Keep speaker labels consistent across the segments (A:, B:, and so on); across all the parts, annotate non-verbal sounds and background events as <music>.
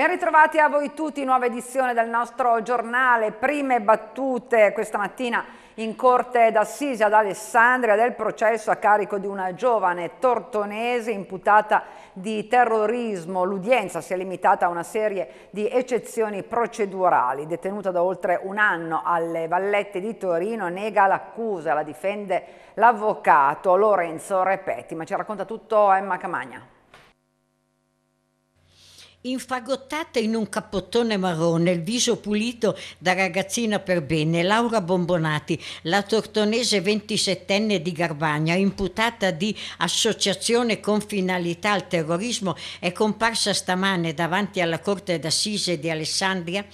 A: Ben ritrovati a voi tutti, nuova edizione del nostro giornale, prime battute questa mattina in corte d'assise ad Alessandria del processo a carico di una giovane tortonese imputata di terrorismo. L'udienza si è limitata a una serie di eccezioni procedurali. Detenuta da oltre un anno alle Vallette di Torino, nega l'accusa, la difende l'avvocato Lorenzo Repetti. Ma ci racconta tutto Emma Camagna.
B: Infagottata in un cappottone marrone, il viso pulito da ragazzina per bene, Laura Bombonati, la tortonese 27enne di Garbagna, imputata di associazione con finalità al terrorismo, è comparsa stamane davanti alla Corte d'Assise di Alessandria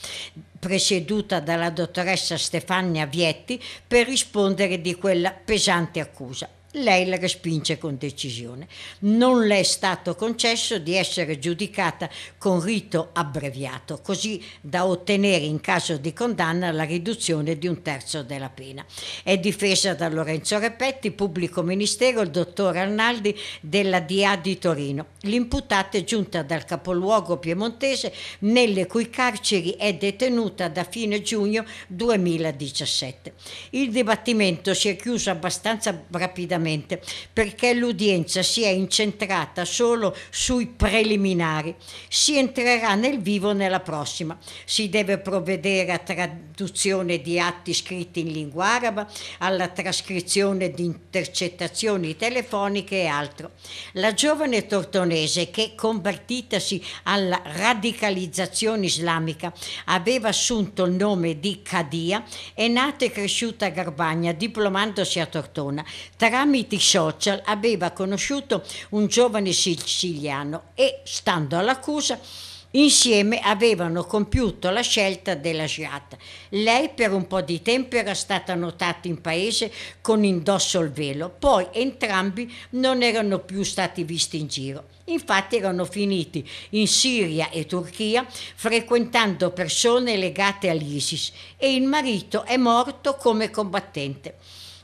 B: presieduta dalla dottoressa Stefania Vietti per rispondere di quella pesante accusa lei la respinge con decisione. Non le è stato concesso di essere giudicata con rito abbreviato, così da ottenere in caso di condanna la riduzione di un terzo della pena. È difesa da Lorenzo Repetti, pubblico ministero, il dottor Arnaldi della DA di Torino. L'imputata è giunta dal capoluogo piemontese nelle cui carceri è detenuta da fine giugno 2017. Il dibattimento si è chiuso abbastanza rapidamente praticamente, perché l'udienza si è incentrata solo sui preliminari. Si entrerà nel vivo nella prossima. Si deve provvedere a traduzione di atti scritti in lingua araba, alla trascrizione di intercettazioni telefoniche e altro. La giovane tortonese che, convertitasi alla radicalizzazione islamica, aveva assunto il nome di Kadia è nata e cresciuta a Garbagna, diplomandosi a Tortona. Tramite tramite i social aveva conosciuto un giovane siciliano e, stando all'accusa, Insieme avevano compiuto la scelta della Giat. Lei per un po' di tempo era stata notata in paese con indosso il velo, poi entrambi non erano più stati visti in giro. Infatti erano finiti in Siria e Turchia frequentando persone legate all'ISIS e il marito è morto come combattente.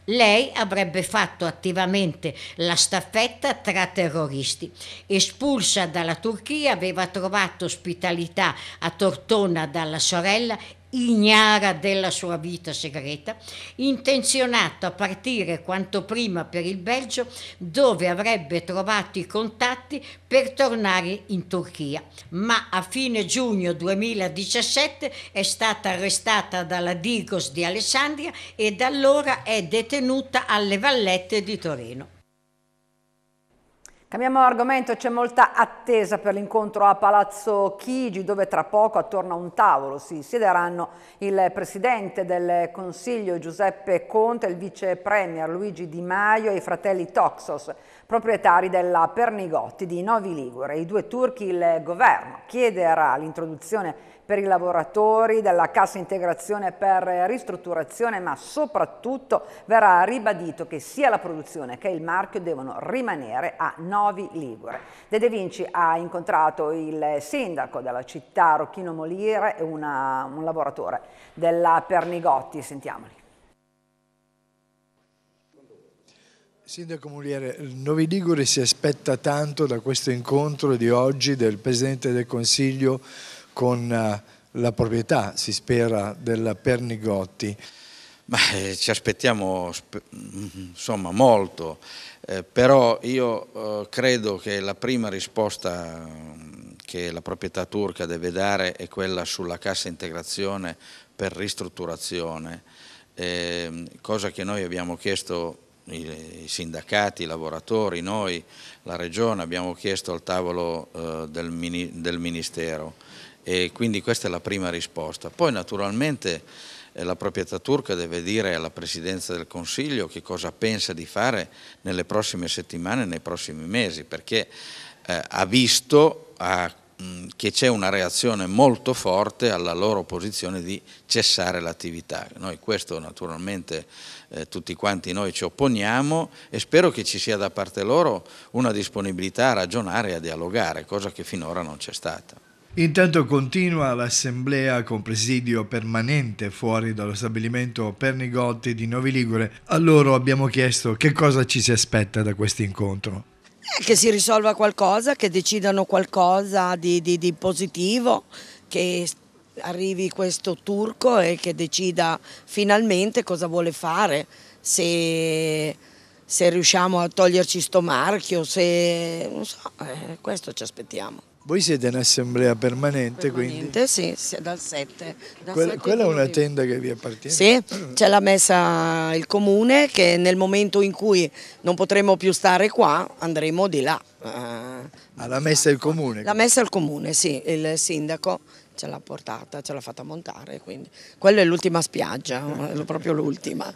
B: Lei avrebbe fatto attivamente la staffetta tra terroristi. Espulsa dalla Turchia aveva trovato ospitalità a Tortona dalla sorella ignara della sua vita segreta, intenzionato a partire quanto prima per il Belgio, dove avrebbe trovato i contatti per tornare in Turchia. Ma a fine giugno 2017 è stata arrestata dalla Digos di Alessandria e da allora è detenuta alle Vallette di Torino.
A: Cambiamo argomento, c'è molta attesa per l'incontro a Palazzo Chigi dove tra poco attorno a un tavolo si siederanno il Presidente del Consiglio Giuseppe Conte, il Vice Premier Luigi Di Maio e i fratelli Toxos, proprietari della Pernigotti di Novi Ligure. I due turchi il governo chiederà l'introduzione per i lavoratori, dalla cassa integrazione per ristrutturazione, ma soprattutto verrà ribadito che sia la produzione che il marchio devono rimanere a Novi Ligure. De De Vinci ha incontrato il sindaco della città Rocchino Molire e un lavoratore della Pernigotti, sentiamoli.
C: Sindaco Muliere, Novi Ligure si aspetta tanto da questo incontro di oggi del Presidente del Consiglio con eh, la proprietà, si spera, della Pernigotti. Ma eh, ci aspettiamo insomma, molto, eh, però io eh, credo che la prima risposta mm, che la proprietà turca deve dare è quella sulla cassa integrazione per ristrutturazione, ehm, cosa che noi abbiamo chiesto i, sindacati, i lavoratori, noi, la Regione, abbiamo chiesto al tavolo eh, del, del Ministero e quindi questa è la prima risposta. Poi naturalmente eh, la proprietà turca deve dire alla Presidenza del Consiglio che cosa pensa di fare nelle prossime settimane, nei prossimi mesi, perché eh, ha visto ha, mh, mm, che c'è una reazione molto forte alla loro posizione di cessare l'attività. Noi questo naturalmente eh, tutti quanti noi ci opponiamo e spero che ci sia da parte loro una disponibilità a ragionare e a dialogare, cosa che finora non c'è stata. Intanto continua l'assemblea con presidio permanente fuori dallo stabilimento Pernigotti di Novi Ligure. A loro abbiamo chiesto che cosa ci si aspetta da questo incontro.
B: Eh, che si risolva qualcosa, che decidano qualcosa di, di, di positivo, che arrivi questo turco e che decida finalmente cosa vuole fare, se, se riusciamo a toglierci sto marchio, se, non so, eh, questo ci aspettiamo.
C: Voi siete in assemblea permanente, permanente quindi? Sì, dal 7.
B: Dal quella, 7 quella
C: è una tenda che vi appartiene?
B: Sì, ce l'ha messa il comune che nel momento in cui non potremo più stare qua andremo di là.
C: Eh, ah, l'ha messa il comune?
B: L'ha messa il comune, sì, il sindaco ce l'ha portata, ce l'ha fatta montare, quindi quella è l'ultima spiaggia, proprio l'ultima.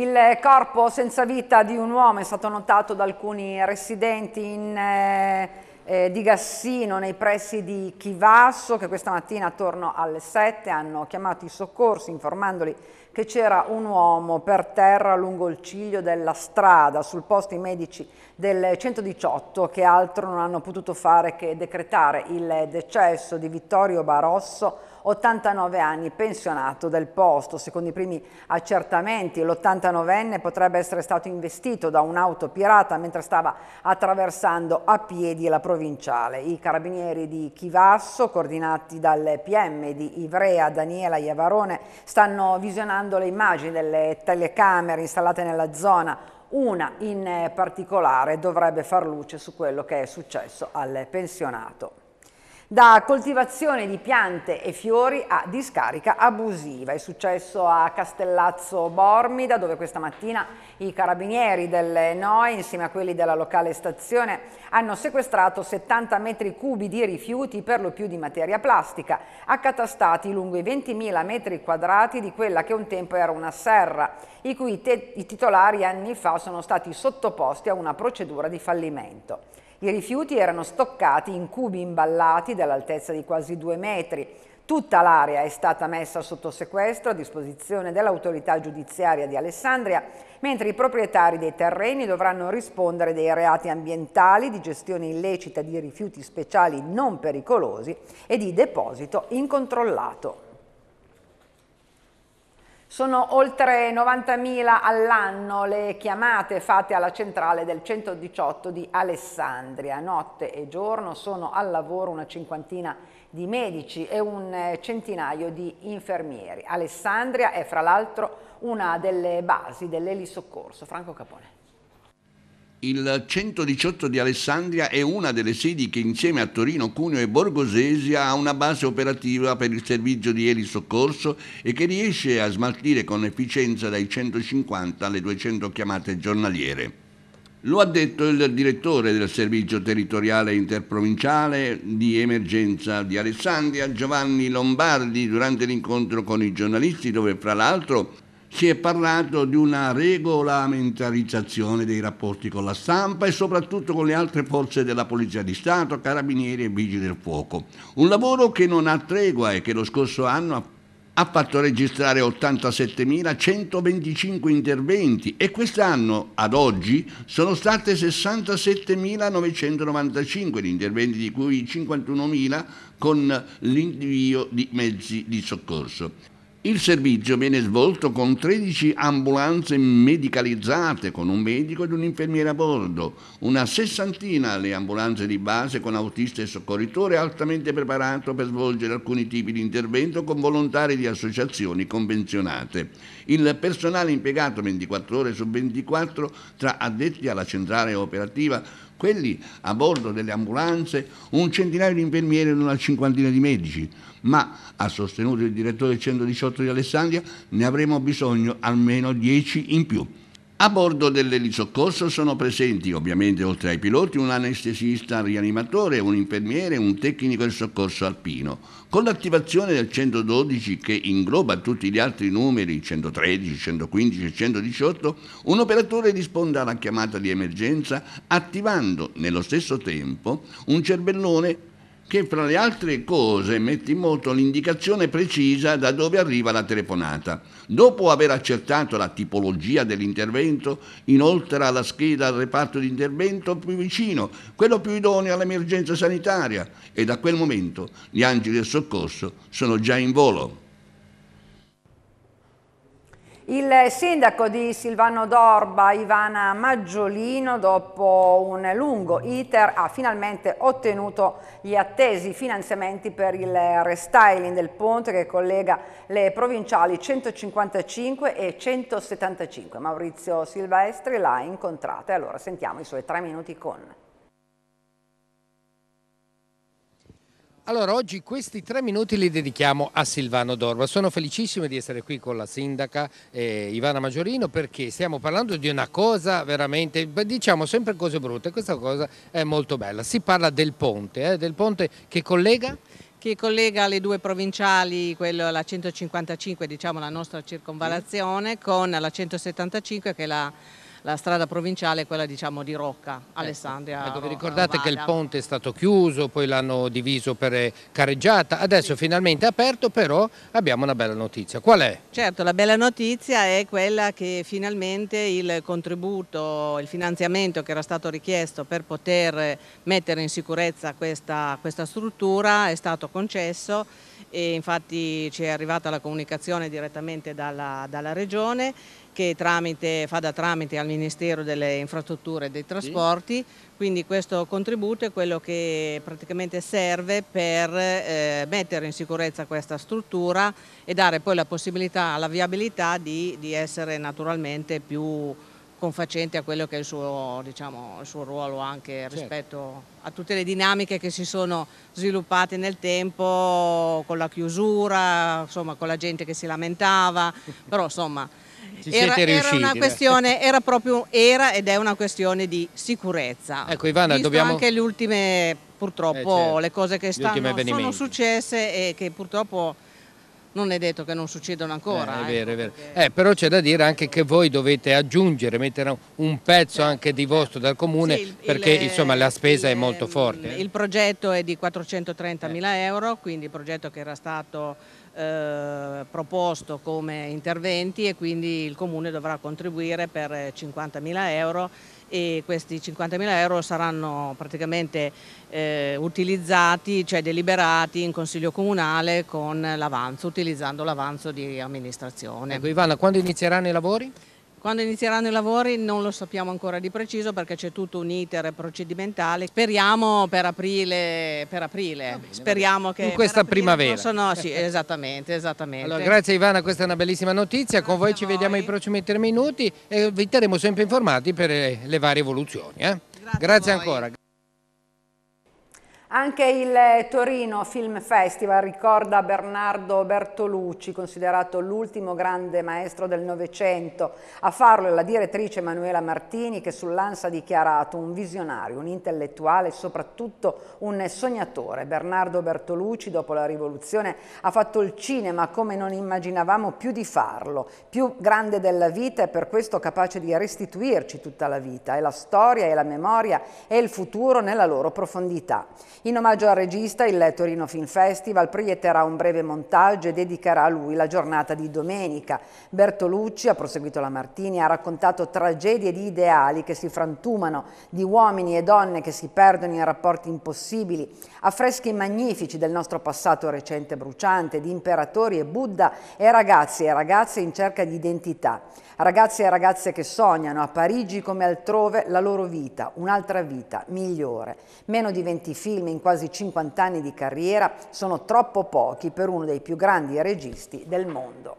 A: Il corpo senza vita di un uomo è stato notato da alcuni residenti in, eh, eh di Gassino nei pressi di Chivasso che questa mattina attorno alle 7 hanno chiamato i soccorsi informandoli che c'era un uomo per terra lungo il ciglio della strada, sul posto i medici del 118 che altro non hanno potuto fare che decretare il decesso di Vittorio Barosso, 89 anni, pensionato del posto. Secondo i primi accertamenti l'89enne potrebbe essere stato investito da un'auto pirata mentre stava attraversando a piedi la provinciale. I carabinieri di Chivasso, coordinati dal PM di Ivrea Daniela Iavarone, stanno visionando analizzando le immagini delle telecamere installate nella zona, una in eh, particolare dovrebbe far luce su quello che è successo al pensionato da coltivazione di piante e fiori a discarica abusiva. È successo a Castellazzo Bormida dove questa mattina i carabinieri del NOE insieme a quelli della locale stazione hanno sequestrato 70 metri cubi di rifiuti per lo più di materia plastica accatastati lungo i 20.000 metri quadrati di quella che un tempo era una serra i cui i titolari anni fa sono stati sottoposti a una procedura di fallimento. I rifiuti erano stoccati in cubi imballati dall'altezza di quasi due metri. Tutta l'area è stata messa sotto sequestro a disposizione dell'autorità giudiziaria di Alessandria, mentre i proprietari dei terreni dovranno rispondere dei reati ambientali, di gestione illecita di rifiuti speciali non pericolosi e di deposito incontrollato. Sono oltre 90.000 all'anno le chiamate fatte alla centrale del 118 di Alessandria. Notte e giorno sono al lavoro una cinquantina di medici e un eh, centinaio di infermieri. Alessandria è fra l'altro una delle basi dell'elisoccorso. Franco Capone.
D: Il 118 di Alessandria è una delle sedi che insieme a Torino, Cuneo e Borgosesia ha una base operativa per il servizio di elisoccorso e che riesce a smaltire con efficienza dai 150 alle 200 chiamate giornaliere. Lo ha detto il direttore del servizio territoriale interprovinciale di emergenza di Alessandria, Giovanni Lombardi, durante l'incontro con i giornalisti dove fra l'altro si è parlato di una regolamentarizzazione dei rapporti con la stampa e soprattutto con le altre forze della Polizia di Stato, Carabinieri e Vigili del Fuoco. Un lavoro che non ha tregua e che lo scorso anno ha fatto registrare 87.125 interventi e quest'anno, ad oggi, sono state 67.995 gli interventi, di cui 51.000 con l'invio di mezzi di soccorso. Il servizio viene svolto con 13 ambulanze medicalizzate, con un medico ed un'infermiera a bordo, una sessantina le ambulanze di base con autista e soccorritore altamente preparato per svolgere alcuni tipi di intervento con volontari di associazioni convenzionate il personale impiegato 24 ore su 24 tra addetti alla centrale operativa, quelli a bordo delle ambulanze, un centinaio di infermieri e una cinquantina di medici. Ma, ha sostenuto il direttore 118 di Alessandria, ne avremo bisogno almeno 10 in più. A bordo dell'elisoccorso sono presenti, ovviamente oltre ai piloti, un anestesista rianimatore, un infermiere e un tecnico del soccorso alpino. Con l'attivazione del 112 che ingloba tutti gli altri numeri, 113, 115 e 118, un operatore risponde alla chiamata di emergenza attivando nello stesso tempo un cervellone che fra le altre cose mette in moto l'indicazione precisa da dove arriva la telefonata. Dopo aver accertato la tipologia dell'intervento, inoltre la scheda al reparto di intervento più vicino, quello più idoneo all'emergenza sanitaria e da quel momento gli angeli del soccorso sono già in volo.
A: Il sindaco di Silvano d'Orba, Ivana Maggiolino, dopo un lungo iter ha finalmente ottenuto gli attesi finanziamenti per il restyling del ponte che collega le provinciali 155 e 175. Maurizio Silvestri l'ha incontrata e allora sentiamo i suoi tre minuti con...
E: Allora, oggi questi tre minuti li dedichiamo a Silvano Dorva. Sono felicissimo di essere qui con la sindaca eh, Ivana Maggiorino perché stiamo parlando di una cosa veramente, diciamo sempre cose brutte, questa cosa è molto bella. Si parla del ponte, eh, del ponte che collega? Che
F: collega le due provinciali, quello la 155, diciamo la nostra circonvalazione, con la 175 che è la la strada provinciale è quella diciamo, di Rocca, ecco. Alessandria. Ecco, vi ricordate Vada. che il ponte
E: è stato chiuso, poi l'hanno diviso per eh, careggiata, adesso sì. finalmente è aperto, però abbiamo una bella notizia. Qual è?
F: Certo, la bella notizia è quella che finalmente il contributo, il finanziamento che era stato richiesto per poter mettere in sicurezza questa, questa struttura è stato concesso e infatti ci è arrivata la comunicazione direttamente dalla, dalla Regione che tramite, fa da tramite al Ministero delle Infrastrutture e dei Trasporti, quindi questo contributo è quello che praticamente serve per eh, mettere in sicurezza questa struttura e dare poi la possibilità alla viabilità di, di essere naturalmente più confacente a quello che è il suo, diciamo, il suo ruolo anche certo. rispetto certo. a tutte le dinamiche che si sono sviluppate nel tempo con la chiusura, insomma, con la gente che si lamentava, <laughs> però insomma
E: era, riusciti, era, una eh. questione,
F: era proprio, era ed è una questione di sicurezza. Ecco Ivana, Visto dobbiamo... anche le ultime, purtroppo, eh, certo. le cose che stanno, sono successe e che purtroppo non è detto che non succedano ancora. Eh, è
E: ecco, vero, ecco, è vero. Perché... Eh, però c'è da dire anche che voi dovete aggiungere, mettere un pezzo certo, anche di vostro dal comune sì, il, perché il, eh, insomma, la spesa il, è molto ehm, forte. Eh.
F: Il progetto è di 430 mila eh. euro, quindi il progetto che era stato... Eh, proposto come interventi e quindi il Comune dovrà contribuire per 50 mila euro e questi 50.000 euro saranno praticamente eh, utilizzati, cioè deliberati in Consiglio Comunale con l'avanzo, utilizzando l'avanzo di amministrazione. Ecco
E: Ivana, quando inizieranno i lavori?
F: Quando inizieranno i lavori non lo sappiamo ancora di preciso perché c'è tutto un iter procedimentale. Speriamo per aprile, per aprile. Bene, speriamo che in questa primavera. Possono, sì, esattamente, esattamente. Allora, grazie
E: Ivana, questa è una bellissima notizia. Grazie Con voi ci vediamo ai prossimi tre minuti e vi terremo sempre informati per le varie evoluzioni. Eh? Grazie, grazie ancora.
A: Anche il Torino Film Festival ricorda Bernardo Bertolucci, considerato l'ultimo grande maestro del Novecento. A farlo è la direttrice Emanuela Martini che sull'Ansa ha dichiarato un visionario, un intellettuale e soprattutto un sognatore. Bernardo Bertolucci dopo la rivoluzione ha fatto il cinema come non immaginavamo più di farlo, più grande della vita e per questo capace di restituirci tutta la vita e la storia e la memoria e il futuro nella loro profondità. In omaggio al regista, il Torino Film Festival proietterà un breve montaggio e dedicherà a lui la giornata di domenica. Bertolucci, ha proseguito la Martini, ha raccontato tragedie di ideali che si frantumano, di uomini e donne che si perdono in rapporti impossibili, affreschi magnifici del nostro passato recente bruciante, di imperatori e Buddha e ragazzi e ragazze in cerca di identità. Ragazzi e ragazze che sognano a Parigi come altrove la loro vita, un'altra vita migliore. Meno di 20 film film in quasi 50 anni di carriera sono troppo pochi per uno dei più grandi registi del mondo.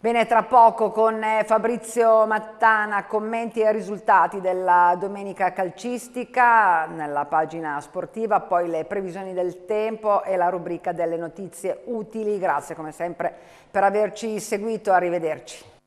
A: Bene, tra poco con eh, Fabrizio Mattana commenti e risultati della domenica calcistica nella pagina sportiva, poi le previsioni del tempo e la rubrica delle notizie utili. Grazie come sempre per averci seguito, arrivederci.